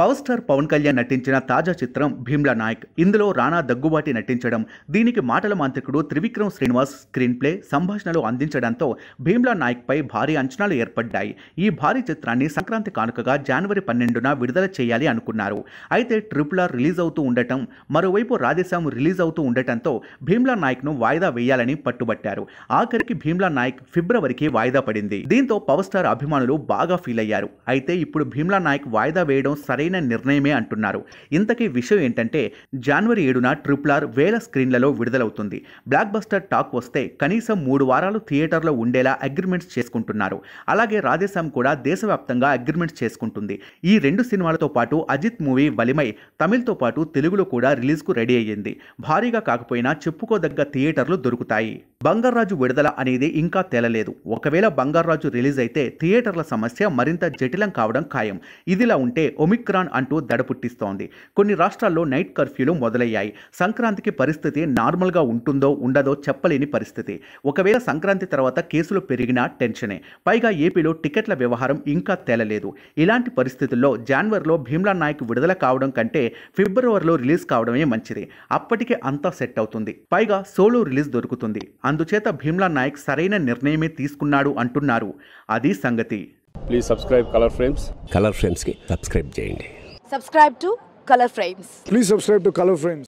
power star Pawan Kalyan నటించిన తాజా చిత్రం భీమ్లా నాయక్ ఇందులో రాణా దగ్గుబాటి నటించడం దీనికి మాటల మాంత్రికుడు త్రివిక్రమ్ శ్రీనివాస్ స్క్రీన్ ప్లే సంభాషణలు అందించడంతో భీమ్లా నాయక్పై భారీ అంచనాలు ఏర్పడ్డాయి ఈ భారీ చిత్రాన్ని సంక్రాంతి కానుకగా జనవరి పన్నెండున విడుదల చేయాలి అనుకున్నారు అయితే ట్రిపుల్ ఆర్ రిలీజ్ అవుతూ ఉండటం మరోవైపు రాధేశ్యామ్ రిలీజ్ అవుతూ ఉండటంతో భీమ్లా నాయక్ ను వాయిదా వేయాలని పట్టుబట్టారు ఆఖరికి భీమ్లా నాయక్ ఫిబ్రవరికి వాయిదా పడింది దీంతో పవర్ స్టార్ అభిమానులు బాగా ఫీల్ అయ్యారు అయితే ఇప్పుడు భీమ్లా నాయక్ వాయిదా వేయడం సరైన సరైన నిర్ణయమే అంటున్నారు ఇంతకీ విషయం ఏంటంటే జనవరి ఏడున ట్రిపుల్ ఆర్ వేల స్క్రీన్లలో విడుదలవుతుంది బ్లాక్ బస్టర్ టాక్ వస్తే కనీసం మూడు వారాలు థియేటర్లో ఉండేలా అగ్రిమెంట్స్ చేసుకుంటున్నారు అలాగే రాధేశ్యామ్ కూడా దేశవ్యాప్తంగా అగ్రిమెంట్స్ చేసుకుంటుంది ఈ రెండు సినిమాలతో పాటు అజిత్ మూవీ వలిమై తమిళ్తో పాటు తెలుగులో కూడా రిలీజ్కు రెడీ అయ్యింది భారీగా కాకపోయినా చెప్పుకోదగ్గ థియేటర్లు దొరుకుతాయి బంగారాజు విడుదల అనేది ఇంకా తేలలేదు ఒకవేళ బంగారాజు రిలీజ్ అయితే థియేటర్ల సమస్య మరింత జటిలం కావడం ఖాయం ఇదిలా ఉంటే ఒమిక్రాన్ అంటూ దడ పుట్టిస్తోంది కొన్ని రాష్ట్రాల్లో నైట్ కర్ఫ్యూలు మొదలయ్యాయి సంక్రాంతికి పరిస్థితి నార్మల్గా ఉంటుందో ఉండదో చెప్పలేని పరిస్థితి ఒకవేళ సంక్రాంతి తర్వాత కేసులు పెరిగినా టెన్షనే పైగా ఏపీలో టికెట్ల వ్యవహారం ఇంకా తేలలేదు ఇలాంటి పరిస్థితుల్లో జాన్వరిలో భీమ్లా నాయక్ విడుదల కావడం కంటే ఫిబ్రవరిలో రిలీజ్ కావడమే మంచిది అప్పటికే అంతా సెట్ అవుతుంది పైగా సోలో రిలీజ్ దొరుకుతుంది అందుచేత భీమ్లా నాయక్ సరైన నిర్ణయమే తీసుకున్నాడు అంటున్నారు అది సంగతి please subscribe colour frames colour కి సబ్స్క్రైబ్ చేయండి subscribe to colour frames please subscribe to colour frames